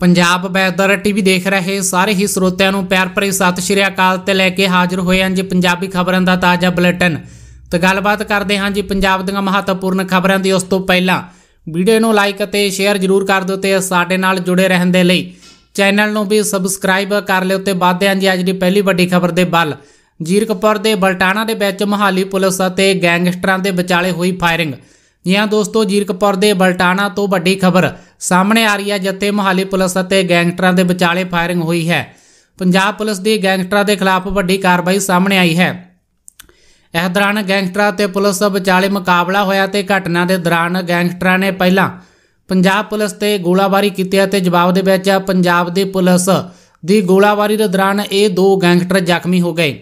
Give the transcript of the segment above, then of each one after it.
Punjab weather TV ਦੇਖ ਰਹੇ ਸਾਰੇ ਹੀ ਸਰੋਤਿਆਂ ਨੂੰ ਪਿਆਰ ਭਰੀ ਸਤਿ ਸ਼੍ਰੀ ਅਕਾਲ ਤੇ ਲੈ ਕੇ ਹਾਜ਼ਰ ਹੋਏ ਹਾਂ ਜੀ ਪੰਜਾਬੀ ਖਬਰਾਂ ਦਾ ਤਾਜ਼ਾ ਬੁਲੇਟਿਨ ਤੇ ਗੱਲਬਾਤ ਕਰਦੇ ਹਾਂ ਜੀ ਪੰਜਾਬ ਦੀਆਂ ਮਹੱਤਵਪੂਰਨ ਖਬਰਾਂ ਦੀ ਉਸ ਤੋਂ ਪਹਿਲਾਂ ਵੀਡੀਓ ਨੂੰ ਲਾਈਕ ਅਤੇ ਸ਼ੇਅਰ ਜ਼ਰੂਰ ਕਰ ਦਿਓ ਤੇ ਸਾਡੇ ਨਾਲ ਜੁੜੇ ਰਹਿਣ ਦੇ ਲਈ ਚੈਨਲ ਨੂੰ ਵੀ ਸਬਸਕ੍ਰਾਈਬ ਕਰ ਲਿਓ ਤੇ ਵੱਧਦੇ ਹਾਂ ਜੀ ਅੱਜ ਦੀ ਪਹਿਲੀ ਵੱਡੀ ਖਬਰ ਦੇ ਬਲ ਜੀਰਕਪੁਰ ਦੇ ਬਲਟਾਣਾ ਦੇ ਵਿੱਚ ਮਹਾਲੀ ਪੁਲਿਸ ਅਤੇ ਗੈਂਗਸਟਰਾਂ ਦੇ ਵਿਚਾਲੇ ਹੋਈ ਫਾਇਰਿੰਗ ਜੀ ਹਾਂ ਦੋਸਤੋ ਜੀਰਕਪੁਰ ਦੇ ਬਲਟਾਣਾ ਤੋਂ ਵੱਡੀ ਖਬਰ ਸਾਹਮਣੇ ਆ ਰਹੀ ਹੈ ਜੱਤੇ ਮੁਹਾਲੀ ਪੁਲਿਸ ਅਤੇ ਗੈਂਗਸਟਰਾਂ ਦੇ ਵਿਚਾਲੇ ਫਾਇਰਿੰਗ ਹੋਈ ਹੈ ਪੰਜਾਬ ਪੁਲਿਸ ਦੀ ਗੈਂਗਸਟਰਾਂ ਦੇ ਖਿਲਾਫ ਵੱਡੀ ਕਾਰਵਾਈ ਸਾਹਮਣੇ ਆਈ ਹੈ ਇਸ ਦੌਰਾਨ ਗੈਂਗਸਟਰਾਂ ਤੇ ਪੁਲਿਸ ਦਾ ਵਿਚਾਲੇ ਮੁਕਾਬਲਾ ਹੋਇਆ ਤੇ ਘਟਨਾ ਦੇ ਦੌਰਾਨ ਗੈਂਗਸਟਰਾਂ ਨੇ ਪਹਿਲਾਂ ਪੰਜਾਬ ਪੁਲਿਸ ਤੇ ਗੋਲਾਬਾਰੀ ਕੀਤੀ ਅਤੇ ਜਵਾਬ ਦੇ ਵਿੱਚ ਪੰਜਾਬ ਦੀ ਪੁਲਿਸ ਦੀ ਗੋਲਾਬਾਰੀ ਦੇ ਦੌਰਾਨ ਇਹ ਦੋ ਗੈਂਗਸਟਰ ਜ਼ਖਮੀ ਹੋ ਗਏ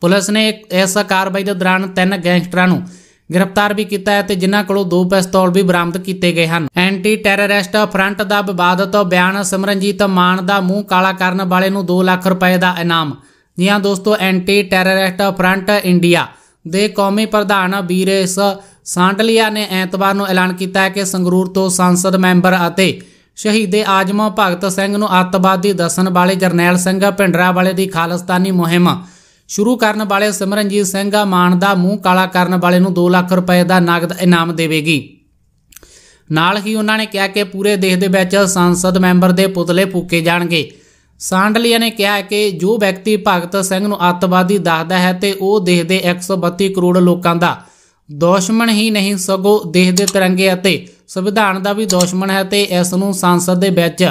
ਪੁਲਿਸ ਨੇ ਇਸ ਕਾਰਵਾਈ ਦੇ ਦੌਰਾਨ ਤਿੰਨ ਗੈਂਗਸਟਰਾਂ ਨੂੰ ਗ੍ਰਿਫਤਾਰ ਵੀ ਕੀਤਾ ਹੈ ਤੇ ਜਿਨ੍ਹਾਂ ਕੋਲੋਂ ਦੋ ਪਿਸਤੌਲ ਵੀ ਬਰਾਮਦ ਕੀਤੇ ਗਏ ਹਨ ਐਂਟੀ ਟੈਰਰਿਸਟ ਫਰੰਟ ਦਾ ਵਿਵਾਦਤ ਬਿਆਨ ਸਿਮਰਨਜੀਤ ਮਾਨ ਦਾ ਮੂੰਹ ਕਾਲਾ ਕਰਨ ਵਾਲੇ ਨੂੰ 2 ਲੱਖ ਰੁਪਏ ਦਾ ਇਨਾਮ ਜੀ ਹਾਂ ਦੋਸਤੋ ਐਂਟੀ ਟੈਰਰਿਸਟ ਫਰੰਟ ਇੰਡੀਆ ਦੇ ਕੌਮੀ ਪ੍ਰਧਾਨ ਵੀਰੇਸ ਸਾਂਡਲੀਆ ਨੇ ਐਤਵਾਰ ਨੂੰ ਐਲਾਨ ਕੀਤਾ ਹੈ ਕਿ ਸੰਗਰੂਰ ਤੋਂ ਸੰਸਦ ਮੈਂਬਰ ਅਤੇ ਸ਼ਹੀਦੇ ਆਜਮਾ ਭਗਤ ਸਿੰਘ ਨੂੰ ਅੱਤਵਾਦੀ ਦੱਸਣ ਵਾਲੇ ਜਰਨੈਲ ਸਿੰਘ ਭਿੰਡਰਾ ਵਾਲੇ ਦੀ ਖਾਲਸਤਾਨੀ ਮੁਹਿੰਮ ਸ਼ੁਰੂ ਕਰਨ ਵਾਲੇ ਸਿਮਰਨਜੀਤ ਸਿੰਘ ਮਾਨ ਦਾ ਮੂੰਹ ਕਾਲਾ ਕਰਨ ਵਾਲੇ ਨੂੰ 2 ਲੱਖ ਰੁਪਏ ਦਾ ਨਗਦ ਇਨਾਮ ਦੇਵੇਗੀ ਨਾਲ ਹੀ ਉਹਨਾਂ ਨੇ ਕਿਹਾ ਕਿ ਪੂਰੇ ਦੇਸ਼ ਦੇ ਵਿੱਚ ਸੰਸਦ ਮੈਂਬਰ ਦੇ ਪੁਤਲੇ ਫੂਕੇ ਜਾਣਗੇ ਸਾਂਡਲੀਆ ਨੇ ਕਿਹਾ ਕਿ ਜੋ ਵਿਅਕਤੀ ਭਗਤ ਸਿੰਘ ਨੂੰ ਅੱਤਵਾਦੀ ਦੱਸਦਾ ਹੈ ਤੇ ਉਹ ਦੇਸ਼ ਦੇ 132 ਕਰੋੜ ਲੋਕਾਂ ਦਾ ਦੁਸ਼ਮਣ ਹੀ ਨਹੀਂ ਸਗੋਂ ਦੇਸ਼ ਦੇ ਤਿਰੰਗੇ ਅਤੇ ਸੰਵਿਧਾਨ ਦਾ ਵੀ ਦੁਸ਼ਮਣ ਹੈ ਤੇ ਇਸ ਨੂੰ ਸੰਸਦ ਦੇ ਵਿੱਚ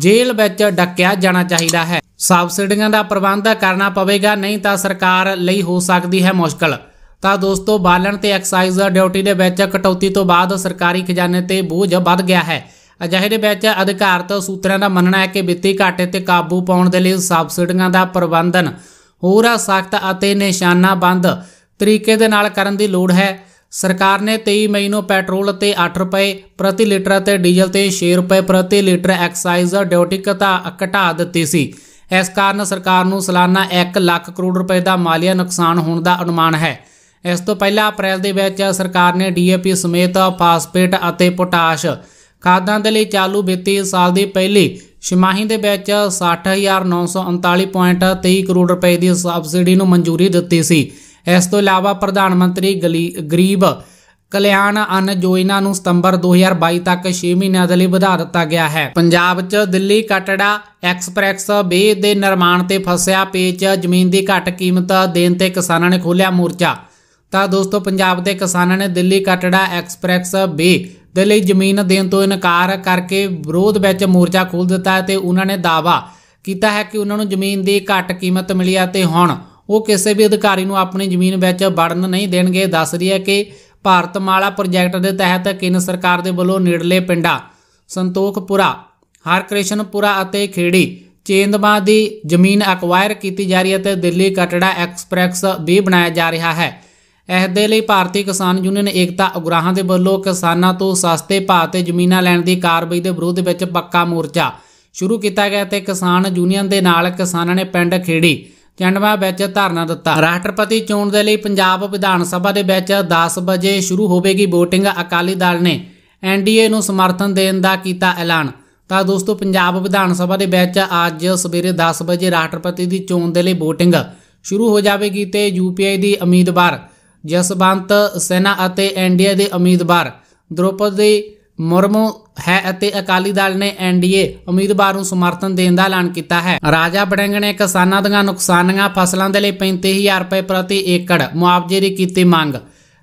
ਜੇਲ੍ਹ ਵਿੱਚ ਡੱਕਿਆ ਜਾਣਾ ਚਾਹੀਦਾ ਹੈ ਸਬਸਿਡੀਆਂ ਦਾ ਪ੍ਰਬੰਧ ਕਰਨਾ ਪਵੇਗਾ ਨਹੀਂ ਤਾਂ ਸਰਕਾਰ ਲਈ ਹੋ ਸਕਦੀ ਹੈ ਮੁਸ਼ਕਲ ਤਾਂ ਦੋਸਤੋ ਬਾਲਣ ਤੇ ਐਕਸਾਈਜ਼ ਡਿਊਟੀ ਦੇ ਵਿੱਚ ਕਟੌਤੀ ਤੋਂ ਬਾਅਦ ਸਰਕਾਰੀ ਖਜ਼ਾਨੇ ਤੇ ਬੋਝ ਵੱਧ ਗਿਆ ਹੈ ਅਜਿਹੇ ਦੇ ਵਿੱਚ ਅਧਿਕਾਰਤ ਸੂਤਰਾਂ ਦਾ ਮੰਨਣਾ ਹੈ ਕਿ ਵਿੱਤੀ ਘਾਟੇ ਤੇ ਕਾਬੂ ਪਾਉਣ ਦੇ ਲਈ ਸਬਸਿਡੀਆਂ ਦਾ ਪ੍ਰਬੰਧਨ ਹੋਰ ਸਖਤ ਅਤੇ ਨਿਸ਼ਾਨਾਬੰਦ ਤਰੀਕੇ ਦੇ ਨਾਲ ਕਰਨ ਦੀ ਲੋੜ ਹੈ ਸਰਕਾਰ ਨੇ 23 ਮਈ ਨੂੰ ਪੈਟਰੋਲ ਤੇ 8 ਰੁਪਏ ਪ੍ਰਤੀ ਲੀਟਰ ਅਤੇ ਡੀਜ਼ਲ ਤੇ 6 ਰੁਪਏ ਪ੍ਰਤੀ ਲੀਟਰ ਐਕਸਾਈਜ਼ ਡਿਊਟੀ ਘਟਾ ਦਿੱਤੀ ਸੀ ਇਸ ਕਾਰਨ ਸਰਕਾਰ ਨੂੰ ਸਾਲਾਨਾ 1 ਲੱਖ ਕਰੋੜ ਰੁਪਏ ਦਾ ਮਾਲੀਆ ਨੁਕਸਾਨ ਹੋਣ ਦਾ ਅਨੁਮਾਨ ਹੈ ਇਸ ਤੋਂ ਪਹਿਲਾਂ ਅਪ੍ਰੈਲ ਦੇ ਵਿੱਚ ਸਰਕਾਰ ਨੇ ਡੀਏਪੀ ਸਮੇਤ ਫਾਸਫੇਟ ਅਤੇ ਪੋਟਾਸ਼ ਖਾਦਾਂ ਦੇ ਲਈ ਚਾਲੂ ਵਿੱਤੀ ਸਾਲ ਦੀ ਪਹਿਲੀ ਛਮਾਹੀ ਦੇ ਵਿੱਚ 60939.23 ਕਰੋੜ ਰੁਪਏ ਦੀ ਸਬਸਿਡੀ ਨੂੰ ਮਨਜ਼ੂਰੀ ਦਿੱਤੀ ਸੀ ਇਸ ਤੋਂ ਇਲਾਵਾ ਪ੍ਰਧਾਨ ਮੰਤਰੀ ਗਰੀਬ ਕਲਿਆਣ ਅਨ ਜੋਇਨਾ ਨੂੰ ਸਤੰਬਰ 2022 ਤੱਕ 6 ਮਹੀਨਿਆਂ ਦੇ ਲਈ ਵਧਾ ਦਿੱਤਾ ਗਿਆ ਹੈ ਪੰਜਾਬ 'ਚ ਦਿੱਲੀ ਕਟੜਾ ਐਕਸਪ੍ਰੈਸ ਵੇ ਦੇ ਨਿਰਮਾਣ ਤੇ ਫਸਿਆ ਪੇਚ ਜ਼ਮੀਨ ਦੀ ਘੱਟ ਕੀਮਤ ਦੇਣ ਤੇ ਕਿਸਾਨਾਂ ਨੇ ਖੋਲ੍ਹਿਆ ਮੋਰਚਾ ਤਾਂ ਦੋਸਤੋ ਪੰਜਾਬ ਦੇ ਕਿਸਾਨਾਂ ਨੇ ਦਿੱਲੀ ਕਟੜਾ ਐਕਸਪ੍ਰੈਸ ਵੇ ਦੇ ਲਈ ਜ਼ਮੀਨ ਦੇਣ ਤੋਂ ਇਨਕਾਰ ਕਰਕੇ ਵਿਰੋਧ ਵਿੱਚ ਮੋਰਚਾ ਖੋਲ੍ਹ ਦਿੱਤਾ ਤੇ ਉਹਨਾਂ ਨੇ ਦਾਵਾ ਕੀਤਾ ਹੈ ਕਿ ਉਹਨਾਂ ਨੂੰ ਜ਼ਮੀਨ ਦੀ ਘੱਟ ਕੀਮਤ ਮਿਲੀ ਤੇ ਹੁਣ ਉਹ ਕਿਸੇ ਵੀ ਅਧਿਕਾਰੀ ਨੂੰ ਆਪਣੀ ਜ਼ਮੀਨ ਵਿੱਚ ਵੜਨ ਨਹੀਂ ਦੇਣਗੇ ਦੱਸ ਰਹੀ ਹੈ ਕਿ ਭਾਰਤਮਾਲਾ ਪ੍ਰੋਜੈਕਟ ਦੇ ਤਹਿਤ ਕੇਂਦਰ ਸਰਕਾਰ ਦੇ ਵੱਲੋਂ ਨੇੜਲੇ ਪਿੰਡਾਂ ਸੰਤੋਖਪੁਰਾ ਹਰਕ੍ਰਿਸ਼ਨਪੁਰਾ ਅਤੇ ਖੇੜੀ ਚੇਂਦਮਾ ਦੀ ਜ਼ਮੀਨ ਅਕਵਾਇਰ ਕੀਤੀ ਜਾ ਰਹੀ ਹੈ ਤੇ ਦਿੱਲੀ ਕਟੜਾ ਐਕਸਪ੍ਰੈਸ ਵੀ ਬਣਾਇਆ ਜਾ ਰਿਹਾ ਹੈ ਇਸ ਦੇ ਲਈ ਭਾਰਤੀ ਕਿਸਾਨ ਯੂਨੀਅਨ ਏਕਤਾ ਉਗਰਾਹਾਂ ਦੇ ਵੱਲੋਂ ਕਿਸਾਨਾਂ ਤੋਂ ਸਸਤੇ ਭਾਅ ਤੇ ਜ਼ਮੀਨਾਂ ਲੈਣ ਦੀ ਕਾਰਵਾਈ ਦੇ ਵਿਰੋਧ ਵਿੱਚ ਪੱਕਾ ਮੋਰਚਾ ਸ਼ੁਰੂ ਕੀਤਾ ਗਿਆ ਤੇ ਕਿਸਾਨ ਯੂਨੀਅਨ ਦੇ ਨਾਲ ਕਿਸਾਨਾਂ ਨੇ ਪਿੰਡ ਖੇੜੀ ਕੈਂਡਵਾ ਵਿੱਚ ਧਰਨਾ ਦਿੱਤਾ ਰਾਸ਼ਟਰਪਤੀ ਚੋਣ ਦੇ ਲਈ ਪੰਜਾਬ ਵਿਧਾਨ ਸਭਾ ਦੇ ਵਿੱਚ 10 ਵਜੇ ਸ਼ੁਰੂ ਹੋਵੇਗੀ VOTING ਅਕਾਲੀ ਦਲ ਨੇ ਐਨਡੀਏ ਨੂੰ ਸਮਰਥਨ ਦੇਣ ਦਾ ਕੀਤਾ ਐਲਾਨ ਤਾਂ ਦੋਸਤੋ ਪੰਜਾਬ ਵਿਧਾਨ ਸਭਾ ਦੇ ਵਿੱਚ ਅੱਜ ਸਵੇਰੇ 10 ਵਜੇ ਰਾਸ਼ਟਰਪਤੀ ਦੀ ਚੋਣ ਦੇ ਲਈ VOTING ਸ਼ੁਰੂ ਹੋ ਜਾਵੇਗੀ ਤੇ ਯੂਪੀਆਈ ਦੀ ਉਮੀਦਵਾਰ ਜਸਵੰਤ ਸੈਨਾ ਅਤੇ ਐਨਡੀਏ ਦੇ ਉਮੀਦਵਾਰ ਦ੍ਰੋਪਦੀ ਮੁਰਮੂ ਹੈ ਅਤੇ ਅਕਾਲੀ ਦਲ ਨੇ ਐਨਡੀਏ ਉਮੀਦਵਾਰ ਨੂੰ ਸਮਰਥਨ ਦੇਣ ਦਾ ਐਲਾਨ ਕੀਤਾ ਹੈ ਰਾਜਾ ਬੜੰਗ ਨੇ ਕਿਸਾਨਾਂ ਦੀਆਂ ਨੁਕਸਾਨੀਆਂ ਫਸਲਾਂ ਦੇ ਲਈ 35000 ਰੁਪਏ ਪ੍ਰਤੀ ਏਕੜ ਮੁਆਵਜ਼ੇ ਦੀ ਕੀਤੀ ਮੰਗ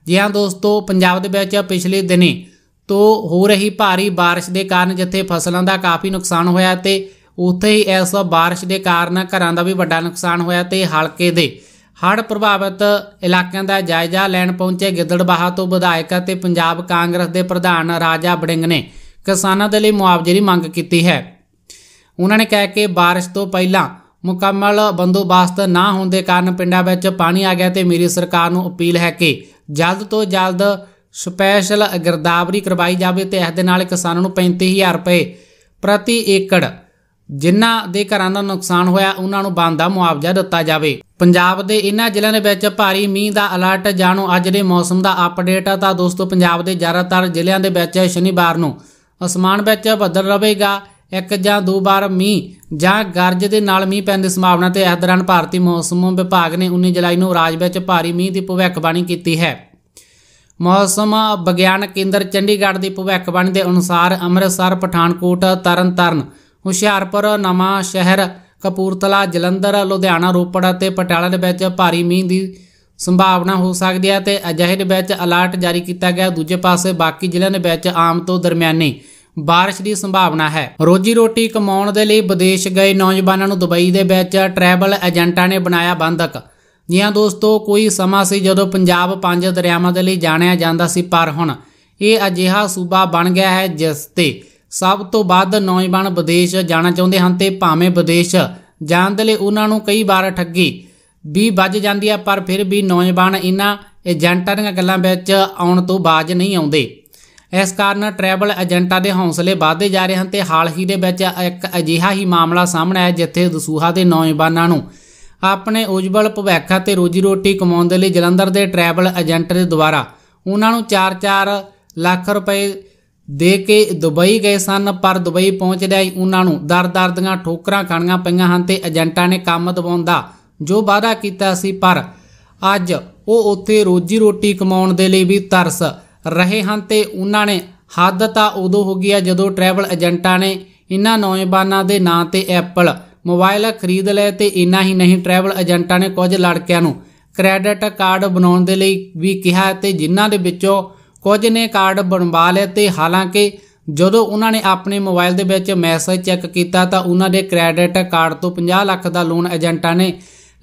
ਜੀ ਹਾਂ ਦੋਸਤੋ ਪੰਜਾਬ ਦੇ ਵਿੱਚ ਪਿਛਲੇ ਦਿਨੀ ਤੋਂ ਹੋ ਰਹੀ ਭਾਰੀ بارش ਦੇ ਕਾਰਨ ਜਿੱਥੇ ਫਸਲਾਂ ਦਾ ਕਾਫੀ ਨੁਕਸਾਨ ਹੋਇਆ ਤੇ ਉੱਥੇ ਹੀ ਇਸ بارش ਦੇ ਕਾਰਨ ਘਰਾਂ ਦਾ ਵੀ ਵੱਡਾ ਨੁਕਸਾਨ ਹੋਇਆ ਤੇ ਹਲਕੇ ਦੇ ਹੜ੍ਹ ਪ੍ਰਭਾਵਿਤ ਇਲਾਕਿਆਂ ਦਾ ਜਾਇਜ਼ਾ ਲੈਣ ਪਹੁੰਚੇ ਗਿੱਦੜਬਾਹਾ ਤੋਂ ਵਿਧਾਇਕ ਅਤੇ ਪੰਜਾਬ ਕਾਂਗਰਸ ਦੇ ਪ੍ਰਧਾਨ ਰਾਜਾ ਬੜਿੰਗ ਨੇ ਕਿਸਾਨਾਂ ਦੇ ਲਈ ਮੁਆਵਜ਼ੇ ਦੀ ਮੰਗ ਕੀਤੀ ਹੈ ਉਹਨਾਂ ਨੇ ਕਹਿ ਕੇ بارش ਤੋਂ ਪਹਿਲਾਂ ਮੁਕੰਮਲ ਬੰਦੋਬਸਤ ਨਾ ਹੋਣ ਦੇ ਕਾਰਨ ਪਿੰਡਾਂ ਵਿੱਚ ਪਾਣੀ ਆ ਗਿਆ ਤੇ ਮੇਰੀ ਸਰਕਾਰ ਨੂੰ ਅਪੀਲ ਹੈ ਕਿ ਜਲਦ ਤੋਂ ਜਲਦ ਸਪੈਸ਼ਲ ਗਰਦਾਵਰੀ ਕਰਵਾਈ ਜਾਵੇ ਤੇ ਇਸ ਦੇ ਨਾਲ ਕਿਸਾਨਾਂ ਨੂੰ 35000 ਰੁਪਏ ਪ੍ਰਤੀ ਏਕੜ ਜਿਨ੍ਹਾਂ ਦੇ ਘਰਾਂ ਦਾ ਨੁਕਸਾਨ ਹੋਇਆ ਉਹਨਾਂ ਨੂੰ ਬੰਦ ਦਾ ਮੁਆਵਜ਼ਾ ਦਿੱਤਾ ਜਾਵੇ ਪੰਜਾਬ ਦੇ ਇਨ੍ਹਾਂ ਜ਼ਿਲ੍ਹਿਆਂ ਦੇ ਵਿੱਚ ਭਾਰੀ ਮੀਂਹ ਦਾ ਅਲਰਟ ਜਾਣੋ ਅੱਜ ਦੇ ਮੌਸਮ ਦਾ ਅਪਡੇਟ ਆ ਤਾਂ ਦੋਸਤੋ ਪੰਜਾਬ ਦੇ ਜ਼ਿਆਦਾਤਰ ਜ਼ਿਲ੍ਹਿਆਂ ਦੇ ਵਿੱਚ ਸ਼ਨੀਵਾਰ ਨੂੰ ਅਸਮਾਨ ਵਿੱਚ ਬੱਦਲ ਰਹੇਗਾ ਇੱਕ ਜਾਂ ਦੋ ਵਾਰ ਮੀਂਹ ਜਾਂ ਗਰਜ ਦੇ ਨਾਲ ਮੀਂਹ ਪੈਣ ਦੀ ਸੰਭਾਵਨਾ ਤੇ ਇਸ ਦੌਰਾਨ ਭਾਰਤੀ ਮੌਸਮ ਵਿਭਾਗ ਨੇ 19 ਜੁਲਾਈ ਨੂੰ ਰਾਜ ਵਿੱਚ ਭਾਰੀ ਮੀਂਹ ਦੀ ਭਵਿੱਖਬਾਣੀ ਕੀਤੀ ਹੈ ਮੌਸਮ ਵਿਗਿਆਨ ਕੇਂਦਰ ਚੰਡੀਗੜ੍ਹ ਦੀ ਭਵਿੱਖਬਾਣੀ ਦੇ ਅਨੁਸਾਰ ਅੰਮ੍ਰਿਤਸਰ ਪਠਾਨਕੋਟ ਤਰਨਤਾਰਨ ਹੁਸ਼ਿਆਰਪੁਰ ਨਵਾਂ ਸ਼ਹਿਰ ਕਪੂਰਤਲਾ ਜਲੰਧਰ ਲੁਧਿਆਣਾ ਰੋਪੜ ਅਤੇ ਪਟਿਆਲਾ ਦੇ ਵਿੱਚ ਭਾਰੀ ਮੀਂਹ ਦੀ ਸੰਭਾਵਨਾ ਹੋ ਸਕਦੀ ਹੈ ਤੇ ਅਜਿਹੇ ਵਿੱਚ ਅਲਰਟ ਜਾਰੀ ਕੀਤਾ ਗਿਆ ਦੂਜੇ ਪਾਸੇ ਬਾਕੀ ਜ਼ਿਲ੍ਹਿਆਂ ਦੇ ਵਿੱਚ ਆਮ ਤੋਂ ਦਰਮਿਆਨੀ ਬਾਰਿਸ਼ ਦੀ ਸੰਭਾਵਨਾ ਹੈ ਰੋਜੀ ਰੋਟੀ ਕਮਾਉਣ ਦੇ ਲਈ ਵਿਦੇਸ਼ ਗਏ ਨੌਜਵਾਨਾਂ ਨੂੰ ਦੁਬਈ ਦੇ ਵਿੱਚ ਟਰੈਵਲ ਏਜੰਟਾਂ ਨੇ ਬਣਾਇਆ ਬੰਦਕ ਜੀਆਂ ਦੋਸਤੋ ਕੋਈ ਸਮਾਂ ਸੀ ਜਦੋਂ ਪੰਜਾਬ ਪੰਜ ਦਰਿਆਵਾਂ ਦੇ ਲਈ ਜਾਣਿਆ ਜਾਂਦਾ ਸੀ ਪਰ ਹੁਣ ਇਹ ਅਜਿਹਾ ਸੂਬਾ ਬਣ ਗਿਆ ਹੈ ਜਿਸ ਤੇ ਸਭ ਤੋਂ ਵੱਧ ਨੌਜਵਾਨ ਵਿਦੇਸ਼ ਜਾਣਾ ਚਾਹੁੰਦੇ ਹਨ ਤੇ ਭਾਵੇਂ ਵਿਦੇਸ਼ ਜਾਣ ਦੇ ਲਈ ਉਹਨਾਂ ਨੂੰ ਕਈ ਵਾਰ ਠੱਗੀ ਵੀ ਵੱਜ ਜਾਂਦੀ ਹੈ ਪਰ ਫਿਰ ਵੀ ਨੌਜਵਾਨ ਇਹਨਾਂ ਏਜੰਟਾਂ ਦੀਆਂ ਗੱਲਾਂ ਵਿੱਚ ਆਉਣ ਤੋਂ ਬਾਜ ਨਹੀਂ ਆਉਂਦੇ ਇਸ ਕਾਰਨ ਟਰੈਵਲ ਏਜੰਟਾਂ ਦੇ ਹੌਸਲੇ ਵਧਦੇ ਜਾ ਰਹੇ ਹਨ ਤੇ ਹਾਲ ਹੀ ਦੇ ਵਿੱਚ ਇੱਕ ਅਜਿਹਾ ਹੀ ਮਾਮਲਾ ਸਾਹਮਣੇ ਆਇਆ ਜਿੱਥੇ ਦਸੂਹਾ ਦੇ ਨੌਜਵਾਨਾਂ ਨੂੰ ਆਪਣੇ ਉਜਵਲ ਭਵਿੱਖ ਅਤੇ ਰੋਜੀ ਰੋਟੀ ਕਮਾਉਣ ਦੇ ਲਈ ਜਲੰਧਰ ਦੇ ਟਰੈਵਲ ਏਜੰਟ ਦੇ ਦੁਆਰਾ ਉਹਨਾਂ ਨੂੰ 4-4 ਲੱਖ ਰੁਪਏ ਦੇ ਕੇ ਦੁਬਈ ਗਏ ਸਨ ਪਰ ਦੁਬਈ ਪਹੁੰਚਦਿਆਂ ਹੀ ਉਹਨਾਂ ਨੂੰ ਦਰਦਾਰ ਦੀਆਂ ਠੋਕਰਾਂ ਖਾਣੀਆਂ ਪਈਆਂ ਹਨ ਤੇ ਏਜੰਟਾਂ ਨੇ ਕੰਮ ਦਵਾਉਂਦਾ ਜੋ ਵਾਅਦਾ ਕੀਤਾ ਸੀ ਪਰ ਅੱਜ ਉਹ ਉੱਥੇ ਰੋਜੀ ਰੋਟੀ ਕਮਾਉਣ ਦੇ ਲਈ ਵੀ ਤਰਸ ਰਹੇ ਹਨ ਤੇ ਉਹਨਾਂ ਨੇ ਹੱਦ ਤਾਂ ਉਦੋਂ ਹੋ ਗਈ ਜਦੋਂ ਟਰੈਵਲ ਏਜੰਟਾਂ ਨੇ ਇਹਨਾਂ ਨੌਜਵਾਨਾਂ ਦੇ ਨਾਂ ਤੇ ਐਪਲ ਮੋਬਾਈਲ ਖਰੀਦ ਲਏ ਤੇ ਇੰਨਾ ਹੀ ਨਹੀਂ ਟਰੈਵਲ ਏਜੰਟਾਂ ਨੇ ਕੁਝ ਲੜਕਿਆਂ ਨੂੰ ਕ੍ਰੈਡਿਟ ਕਾਰਡ ਬਣਾਉਣ ਦੇ ਲਈ ਵੀ ਕਿਹਾ ਤੇ ਜਿਨ੍ਹਾਂ ਦੇ ਵਿੱਚੋਂ ਕੁਝ ਨੇ ਕਾਰਡ ਬਣਵਾ ਲਏ ਤੇ ਹਾਲਾਂਕਿ ਜਦੋਂ ਉਹਨਾਂ ਨੇ ਆਪਣੇ ਮੋਬਾਈਲ ਦੇ ਵਿੱਚ ਮੈਸੇਜ ਚੈੱਕ ਕੀਤਾ ਤਾਂ ਉਹਨਾਂ ਦੇ ਕ੍ਰੈਡਿਟ ਕਾਰਡ ਤੋਂ 50 ਲੱਖ ਦਾ ਲੋਨ ਏਜੰਟਾਂ ਨੇ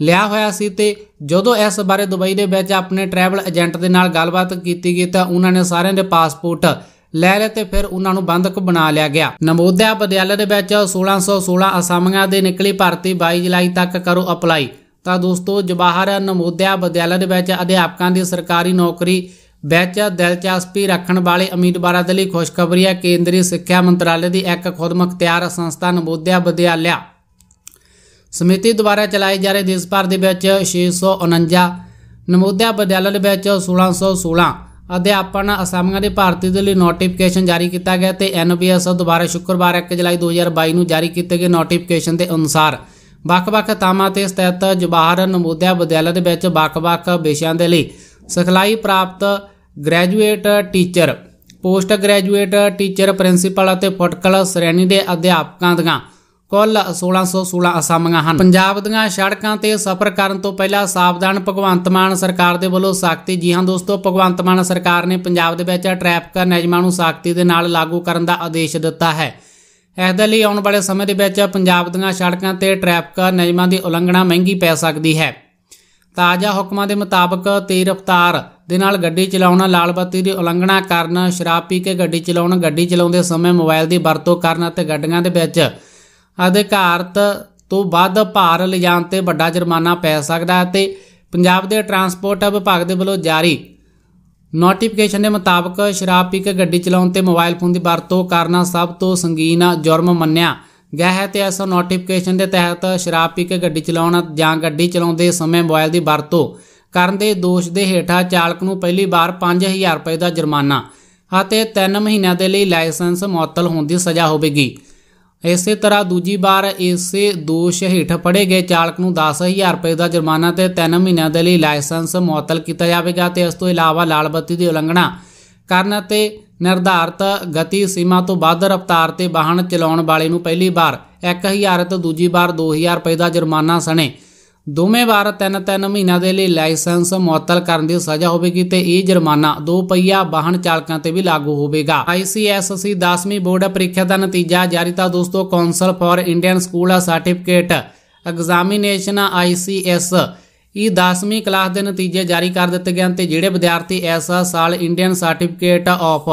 ਲਿਆ ਹੋਇਆ ਸੀ ਤੇ ਜਦੋਂ ਇਸ ਬਾਰੇ ਦੁਬਈ ਦੇ ਵਿੱਚ ਆਪਣੇ ਟਰੈਵਲ ਏਜੰਟ ਦੇ ਨਾਲ ਗੱਲਬਾਤ ਕੀਤੀ ਗਈ ਤਾਂ ਉਹਨਾਂ ਨੇ ਸਾਰਿਆਂ ਦੇ ਪਾਸਪੋਰਟ ਲੈ ਲਏ ਤੇ ਫਿਰ ਉਹਨਾਂ ਨੂੰ ਬੰਦਕ ਬਣਾ ਲਿਆ ਗਿਆ ਨਮੋਦਿਆ ਵਿਦਿਆਲਿਆ ਦੇ ਵਿੱਚ 1616 ਅਸਾਮੀਆਂ ਦੇ ਨਿਕਲੀ ਭਰਤੀ 22 ਜੁਲਾਈ ਤੱਕ ਕਰੋ ਅਪਲਾਈ ਤਾਂ ਦੋਸਤੋ ਜਵਾਹਰ ਨਮੋਦਿਆ ਵਿਦਿਆਲਿਆ ਦੇ ਵਿੱਚ ਅਧਿਆਪਕਾਂ ਦੀ ਸਰਕਾਰੀ ਨੌਕਰੀ ਵਿੱਚ ਦਿਲਚਸਪੀ ਰੱਖਣ ਵਾਲੇ ਉਮੀਦਵਾਰਾਂ ਦੇ ਲਈ ਖੁਸ਼ਖਬਰੀ ਹੈ ਕੇਂਦਰੀ ਸਿੱਖਿਆ ਮੰਤਰਾਲੇ ਦੀ ਇੱਕ ਖੁਦਮੁਖਤਿਆਰ ਸੰਸਥਾ ਨਮੋਦਿਆ ਵਿਦਿਆਲਿਆ ਸਮਿਤੀ ਦੁਆਰਾ ਚਲਾਏ ਜਾ ਰਹੇ ਦੇਸ਼ ਭਰ ਦੇ ਵਿੱਚ 649 ਨਮੋਦਿਆ ਵਿਦਿਆਲਿਆਂ ਦੇ ਵਿੱਚ 1616 ਅਧਿਆਪਨ ਅਸਾਮੀਆਂ ਦੇ ਭਾਰਤੀ ਦੇ ਲਈ ਨੋਟੀਫਿਕੇਸ਼ਨ ਜਾਰੀ ਕੀਤਾ ਗਿਆ ਤੇ ਐਨਬੀਐਸ ਦੁਆਰਾ ਸ਼ੁੱਕਰਵਾਰ 1 ਜੁਲਾਈ 2022 ਨੂੰ ਜਾਰੀ ਕੀਤੇ ਗਏ ਨੋਟੀਫਿਕੇਸ਼ਨ ਦੇ ਅਨੁਸਾਰ ਵੱਖ-ਵੱਖ ਤਾਮਾ ਤੇ ਸਥਿਤ ਜਵਾਹਰ ਨਮੋਦਿਆ ਵਿਦਿਆਲਿਆਂ ਦੇ ਵਿੱਚ ਵੱਖ-ਵੱਖ ਵਿਸ਼ਿਆਂ ਦੇ ਲਈ ਸਿਖਲਾਈ ਪ੍ਰਾਪਤ graduate teacher post graduate teacher principal ਅਤੇ ਫਟਕਲ ਸ਼੍ਰੇਣੀ ਦੇ ਅਧਿਆਪਕਾਂ ਦੀਆਂ ਕੁੱਲ 1616 ਅਸਾਮੀਆਂ ਹਨ ਪੰਜਾਬ ਦੀਆਂ ਸੜਕਾਂ ਤੇ ਸਫ਼ਰ ਕਰਨ ਤੋਂ ਪਹਿਲਾਂ ਸਾਵਧਾਨ ਭਗਵੰਤ ਮਾਨ ਸਰਕਾਰ ਦੇ ਵੱਲੋਂ ਸਖਤੀ ਜੀ ਹਾਂ ਦੋਸਤੋ ਭਗਵੰਤ ਮਾਨ ਸਰਕਾਰ ਨੇ ਪੰਜਾਬ ਦੇ ਵਿੱਚ ਟ੍ਰੈਫਿਕ ਨਿਯਮਾਂ ਨੂੰ ਸਖਤੀ ਦੇ ਨਾਲ ਲਾਗੂ ਕਰਨ ਦਾ ਆਦੇਸ਼ ਦਿੱਤਾ ਹੈ ਇਸ ਦੇ ਲਈ ਆਉਣ ਵਾਲੇ ਸਮੇਂ ਦੇ ਵਿੱਚ ਪੰਜਾਬ ਦੀਆਂ ਸੜਕਾਂ ਤੇ ਟ੍ਰੈਫਿਕ ਨਿਯਮਾਂ ਦੀ ਉਲੰਘਣਾ ਮਹਿੰਗੀ ਪੈ ਸਕਦੀ ਹੈ ਤਾਜ਼ਾ ਹੁਕਮਾਂ ਦੇ ਮੁਤਾਬਕ ਤੇਜ਼ ਰਫ਼ਤਾਰ ਦੇ ਨਾਲ ਗੱਡੀ ਚਲਾਉਣਾ ਲਾਲ ਬੱਤੀ ਦੀ ਉਲੰਘਣਾ ਕਰਨਾ ਸ਼ਰਾਬ ਪੀ ਕੇ ਗੱਡੀ ਚਲਾਉਣਾ ਗੱਡੀ ਚਲਾਉਂਦੇ ਸਮੇਂ ਮੋਬਾਈਲ ਦੀ ਵਰਤੋਂ ਕਰਨਾ ਤੇ ਗੱਡੀਆਂ ਦੇ ਵਿੱਚ ਅਧਿਕਾਰਤ ਤੋਂ ਵੱਧ ਭਾਰ ਲਿਜਾਣ ਤੇ ਵੱਡਾ ਜੁਰਮਾਨਾ ਪੈ ਸਕਦਾ ਹੈ ਤੇ ਪੰਜਾਬ ਦੇ ਟਰਾਂਸਪੋਰਟ ਵਿਭਾਗ ਦੇ ਵੱਲੋਂ ਜਾਰੀ ਨੋਟੀਫਿਕੇਸ਼ਨ ਦੇ ਮੁਤਾਬਕ ਸ਼ਰਾਬ ਪੀ ਕੇ ਗੱਡੀ ਚਲਾਉਣ ਤੇ ਮੋਬਾਈਲ ਫੋਨ ਦੀ ਵਰਤੋਂ ਕਰਨਾ ਸਭ ਤੋਂ ਸੰਗੀਨ ਜੁਰਮ ਮੰਨਿਆ ਗਿਆ ਹੈ ਤੇ ਇਸ ਨੋਟੀਫਿਕੇਸ਼ਨ ਦੇ ਤਹਿਤ ਸ਼ਰਾਬ ਪੀ ਕੇ ਗੱਡੀ ਚਲਾਉਣਾ ਜਾਂ ਗੱਡੀ ਚਲਾਉਂਦੇ ਸਮੇਂ ਮੋਬਾਈਲ ਦੀ ਵਰਤੋਂ ਕਰਨ ਦੇ ਦੋਸ਼ ਦੇ ਹੇਠਾਂ ਚਾਲਕ ਨੂੰ ਪਹਿਲੀ ਵਾਰ 5000 ਰੁਪਏ ਦਾ ਜੁਰਮਾਨਾ ਅਤੇ 3 ਮਹੀਨਿਆਂ ਦੇ ਲਈ ਲਾਇਸੈਂਸ ਮੁਅੱਤਲ ਹੋਣ ਦੀ ਸਜ਼ਾ ਹੋਵੇਗੀ ਇਸੇ ਤਰ੍ਹਾਂ ਦੂਜੀ ਵਾਰ ਇਸੇ ਦੋਸ਼ ਹੇਠ ਫੜੇ ਗਏ ਚਾਲਕ ਨੂੰ 10000 ਰੁਪਏ ਦਾ ਜੁਰਮਾਨਾ ਤੇ 3 ਮਹੀਨਿਆਂ ਦੇ ਲਈ ਲਾਇਸੈਂਸ ਮੁਅੱਤਲ ਕੀਤਾ ਜਾਵੇਗਾ ਤੇ ਇਸ ਤੋਂ ਇਲਾਵਾ ਲਾਲ ਬੱਤੀ ਦੀ ਉਲੰਘਣਾ ਕਰਨ ਅਤੇ ਨਿਰਧਾਰਤ ਗਤੀ ਸੀਮਾ ਤੋਂ ਵੱਧ ਰਫ਼ਤਾਰ ਤੇ ਵਾਹਨ ਚਲਾਉਣ ਵਾਲੇ ਨੂੰ ਪਹਿਲੀ ਵਾਰ 1000 ਤੋਂ ਦੂਜੀ ਵਾਰ 2000 ਰੁਪਏ ਦਾ ਜੁਰਮਾਨਾ ਸਣੇ ਦੋਵੇਂ ਵਾਰ 3-3 ਮਹੀਨਾ ਦੇ ਲਈ ਲਾਇਸੈਂਸ ਮੁਅੱਤਲ ਕਰਨ ਦੀ ਸਜ਼ਾ ਹੋਵੇਗੀ ਤੇ ਇਹ ਜੁਰਮਾਨਾ ਦੋ ਪਹੀਆ ਵਾਹਨ ਚਾਲਕਾਂ ਤੇ ਵੀ ਲਾਗੂ ਹੋਵੇਗਾ ਆਈਸੀਐਸਸੀ 10ਵੀਂ ਬੋਰਡ ਪ੍ਰੀਖਿਆ ਦਾ ਨਤੀਜਾ ਜਾਰੀ ਤਾਂ ਦੋਸਤੋ council for Indian school certificate examination ICS ਇਹ 10ਵੀਂ ਕਲਾਸ ਦੇ ਨਤੀਜੇ ਜਾਰੀ ਕਰ ਦਿੱਤੇ ਗਏ ਤੇ ਜਿਹੜੇ ਵਿਦਿਆਰਥੀ ਇਸ ਸਾਲ Indian certificate of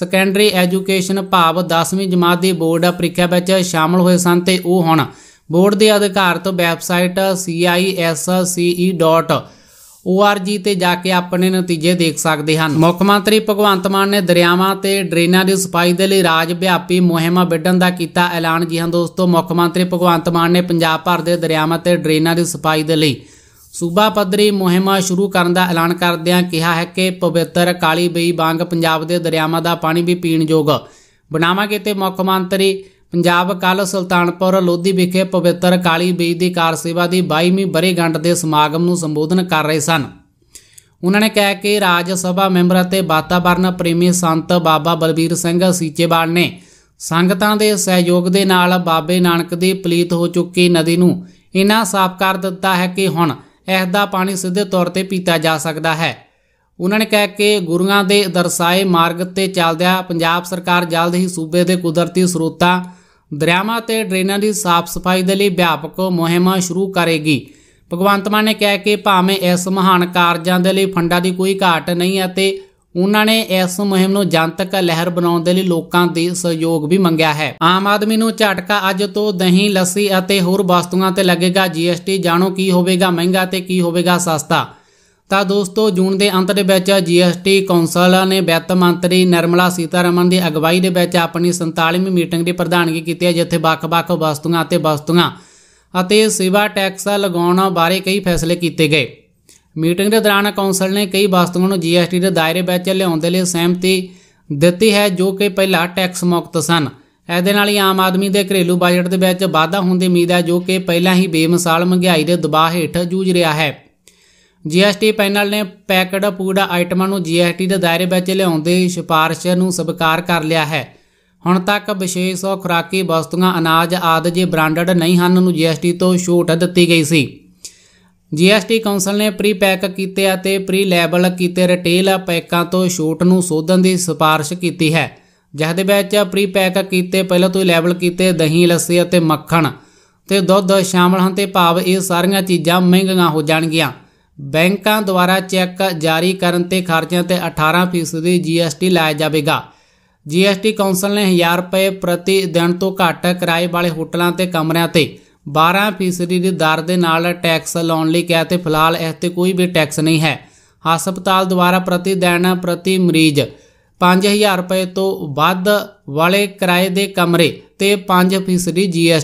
secondary education ਭਾਵ 10ਵੀਂ ਜਮਾਤ ਦੀ ਬੋਰਡ ਪ੍ਰੀਖਿਆ ਵਿੱਚ ਸ਼ਾਮਲ ਹੋਏ ਸਨ ਤੇ ਉਹ ਹੁਣ ਬੋਰਡ ਦੇ ਅਧਿਕਾਰਤ ਵੈਬਸਾਈਟ cisce.org ਤੇ ਜਾ ਕੇ ਆਪਣੇ ਨਤੀਜੇ ਦੇਖ ਸਕਦੇ ਹਨ ਮੁੱਖ ਮੰਤਰੀ ਭਗਵੰਤ ਮਾਨ ਨੇ ਦਰਿਆਵਾਂ ਤੇ ਡਰੇਨਾਂ ਦੀ ਸਫਾਈ ਦੇ ਲਈ ਰਾਜ ਵਿਆਪੀ ਮੁਹਿੰਮ ਵਿੱਢਣ ਦਾ ਕੀਤਾ ਐਲਾਨ ਜੀ ਹਾਂ ਦੋਸਤੋ ਮੁੱਖ ਮੰਤਰੀ ਭਗਵੰਤ ਮਾਨ ਨੇ ਪੰਜਾਬ ਭਰ ਦੇ ਦਰਿਆਵਾਂ ਤੇ ਡਰੇਨਾਂ ਦੀ ਸਫਾਈ ਦੇ ਲਈ ਸੂਬਾ ਪੱਧਰੀ ਮੁਹਿੰਮ ਸ਼ੁਰੂ ਕਰਨ ਦਾ ਐਲਾਨ ਕਰਦਿਆਂ ਕਿਹਾ ਹੈ ਕਿ ਪਵਿੱਤਰ ਕਾਲੀ ਬਈ ਵਾਂਗ ਪੰਜਾਬ ਦੇ ਦਰਿਆਵਾਂ ਦਾ ਪਾਣੀ ਵੀ ਪੀਣ ਯੋਗ ਬਣਾਵਾਂਗੇ ਤੇ ਮੁੱਖ ਮੰਤਰੀ ਪੰਜਾਬ ਕੱਲ ਸੁਲਤਾਨਪੁਰ ਲੋਧੀ ਵਿਖੇ ਪਵਿੱਤਰ ਕਾਲੀ ਬੀਜ ਦੀ ਕਾਰ ਸੇਵਾ ਦੀ 22ਵੀਂ ਬਰੇਗੰਡ ਦੇ ਸਮਾਗਮ ਨੂੰ ਸੰਬੋਧਨ ਕਰ ਰਹੇ ਸਨ ਉਹਨਾਂ ਨੇ ਕਿਹਾ ਕਿ ਰਾਜ ਸਭਾ ਮੈਂਬਰ ਅਤੇ ਵਾਤਾਵਰਣ ਪ੍ਰੇਮੀ ਸੰਤ ਬਾਬਾ ਬਲਬੀਰ ਸਿੰਘ ਸੀਚੇਵਾਲ ਨੇ ਸੰਗਤਾਂ ਦੇ ਸਹਿਯੋਗ ਦੇ ਨਾਲ ਬਾਬੇ ਨਾਨਕ ਦੀ ਪਲੀਤ ਹੋ ਚੁੱਕੀ ਨਦੀ ਨੂੰ ਇਨਾ ਸਾਫ਼ ਕਰ ਦਿੱਤਾ ਹੈ ਕਿ ਹੁਣ ਇਸ ਦਾ ਪਾਣੀ ਸਿੱਧੇ ਤੌਰ ਤੇ ਪੀਤਾ ਜਾ ਸਕਦਾ ਹੈ ਉਹਨਾਂ ਨੇ ਕਿਹਾ ਕਿ ਗੁਰੂਆਂ ਦੇ ਦਰਸਾਏ ਮਾਰਗ ਤੇ ਚੱਲਦਿਆਂ ਪੰਜਾਬ ਸਰਕਾਰ ਜਲਦ ਹੀ ਸੂਬੇ ਦੇ ਕੁਦਰਤੀ ਸਰੋਤਾਂ ਦਰਿਆਵਾਂ ਤੇ ਡਰੇਨਾਂ ਦੀ ਸਾਫ਼ ਸਫਾਈ ਦੇ ਲਈ ਵਿਆਪਕ ਮੁਹਿੰਮ ਸ਼ੁਰੂ ਕਰੇਗੀ ਭਗਵੰਤ ਮਾਨ ਨੇ ਕਿਹਾ ਕਿ ਭਾਵੇਂ ਇਸ ਮਹਾਨ ਕਾਰਜਾਂ ਦੇ ਲਈ ਫੰਡਾਂ ਦੀ ਕੋਈ ਘਾਟ ਨਹੀਂ ਹੈ ਤੇ ਉਹਨਾਂ ਨੇ ਇਸ ਮੁਹਿੰਮ ਨੂੰ ਜਨਤਕ ਲਹਿਰ ਬਣਾਉਣ ਦੇ ਲਈ ਲੋਕਾਂ ਦੇ ਸਹਿਯੋਗ ਵੀ ਮੰਗਿਆ ਹੈ ਆਮ ਆਦਮੀ ਨੂੰ ਝਟਕਾ ਅੱਜ ਤੋਂ ਦਹੀਂ ਲੱਸੀ ਅਤੇ ਹੋਰ ਵਸਤੂਆਂ ਤੇ ਲੱਗੇਗਾ ਜੀਐਸਟੀ ਜਾਣੋ ਕੀ ਹੋਵੇਗਾ ਮਹਿੰਗਾ ਤੇ ਕੀ ਹੋਵੇਗਾ ਸਸਤਾ ਤਾਂ ਦੋਸਤੋ ਜੂਨ ਦੇ ਅੰਤ ਦੇ ਵਿੱਚ ਜੀਐਸਟੀ ਕੌਂਸਲ ਨੇ ਵਿੱਤ ਮੰਤਰੀ ਨਿਰਮਲਾ ਸੀਤਾਰਮਨ ਦੀ ਅਗਵਾਈ ਦੇ ਵਿੱਚ ਆਪਣੀ 47ਵੀਂ ਮੀਟਿੰਗ ਦੀ ਪ੍ਰਧਾਨਗੀ ਕੀਤੀ ਹੈ ਜਿੱਥੇ ਵੱਖ-ਵੱਖ ਵਸਤੂਆਂ ਅਤੇ ਵਸਤੂਆਂ ਅਤੇ ਸੇਵਾ ਟੈਕਸ ਲਗਾਉਣ ਬਾਰੇ ਕਈ ਫੈਸਲੇ ਕੀਤੇ ਗਏ ਮੀਟਿੰਗ ਦੇ ਦੌਰਾਨ ਕੌਂਸਲ ਨੇ ਕਈ ਵਸਤੂਆਂ ਨੂੰ ਜੀਐਸਟੀ ਦੇ ਦਾਇਰੇ ਵਿੱਚ ਲਿਆਉਣ ਦੇ ਲਈ ਸਹਿਮਤੀ ਦਿੱਤੀ ਹੈ ਜੋ ਕਿ ਪਹਿਲਾਂ ਟੈਕਸ ਮੁਕਤ ਸਨ ਇਹਦੇ ਨਾਲ ਹੀ ਆਮ ਆਦਮੀ ਦੇ ਘਰੇਲੂ ਬਜਟ ਦੇ ਵਿੱਚ ਵਾਧਾ ਹੋਣ ਦੀ ਉਮੀਦ ਹੈ ਜੋ ਕਿ ਪਹਿਲਾਂ ਹੀ ਬੇਮਿਸਾਲ ਮਹਿੰਗਾਈ ਦੇ ਦਬਾਅ ਹੇਠ ਜੂਝ ਰਿਹਾ ਹੈ ਜੀਐਸਟੀ ਪੈਨਲ ਨੇ ਪੈਕਡ ਫੂਡ ਆਈਟਮਾਂ ਨੂੰ ਜੀਐਸਟੀ ਦੇ ਦਾਇਰੇ ਵਿੱਚ ਲਿਆਉਣ ਦੀ ਸਿਫਾਰਿਸ਼ ਨੂੰ ਸਵੀਕਾਰ ਕਰ ਲਿਆ ਹੈ ਹੁਣ ਤੱਕ ਵਿਸ਼ੇਸ਼ ਖੁਰਾਕੀ ਵਸਤੂਆਂ ਅਨਾਜ ਆਦਿ ਜੇ ਬ੍ਰਾਂਡਡ ਨਹੀਂ ਹਨ ਨੂੰ ਜੀਐਸਟੀ ਤੋਂ ਛੋਟ ਦਿੱਤੀ ਗਈ ਸੀ ਜੀਐਸਟੀ ਕੌਂਸਲ ਨੇ ਪ੍ਰੀ ਪੈਕ ਕੀਤੇ ਅਤੇ ਪ੍ਰੀ ਲੇਬਲ ਕੀਤੇ ਰਿਟੇਲ ਪੈਕਾਂ ਤੋਂ ਛੋਟ ਨੂੰ ਸੋਧਣ ਦੀ ਸਿਫਾਰਿਸ਼ ਕੀਤੀ ਹੈ ਜਿਸ ਦੇ ਵਿੱਚ ਪ੍ਰੀ ਪੈਕ ਕੀਤੇ ਪਹਿਲਾਂ ਤੋਂ ਹੀ ਕੀਤੇ ਦਹੀਂ ਲੱਸੀ ਅਤੇ ਮੱਖਣ ਤੇ ਦੁੱਧ ਸ਼ਾਮਲ ਹਨ ਤੇ ਭਾਵ ਇਹ ਸਾਰੀਆਂ ਚੀਜ਼ਾਂ ਮਹਿੰਗੀਆਂ ਹੋ ਜਾਣਗੀਆਂ ਬੈਂਕਾਂ ਦੁਆਰਾ ਚੈੱਕ ਜਾਰੀ ਕਰਨ ਤੇ ਖਰਚਿਆਂ ਤੇ 18% ਦੀ ਜੀਐਸਟੀ ਲਾਇਆ ਜਾਵੇਗਾ ਜੀਐਸਟੀ ਕੌਂਸਲ ਨੇ 1000 ਰੁਪਏ ਪ੍ਰਤੀ ਦਿਨ ਤੋਂ ਘੱਟ ਕਿਰਾਏ ਵਾਲੇ ਹੋਟਲਾਂ ਤੇ ਕਮਰਿਆਂ ਤੇ 12% ਦੀ ਦਰ ਦੇ ਨਾਲ ਟੈਕਸ ਲਾਉਣ ਲਈ ਕਿਹਾ ਤੇ ਫਿਲਹਾਲ ਇਸ ਤੇ ਕੋਈ ਵੀ ਟੈਕਸ ਨਹੀਂ ਹੈ ਹਸਪਤਾਲ ਦੁਆਰਾ ਪ੍ਰਤੀ ਦਿਨ ਪ੍ਰਤੀ ਮਰੀਜ਼ 5000 ਰੁਪਏ ਤੋਂ ਵੱਧ ਵਾਲੇ ਕਿਰਾਏ ਦੇ ਕਮਰੇ ਤੇ 5% ਜੀਐਸਟੀ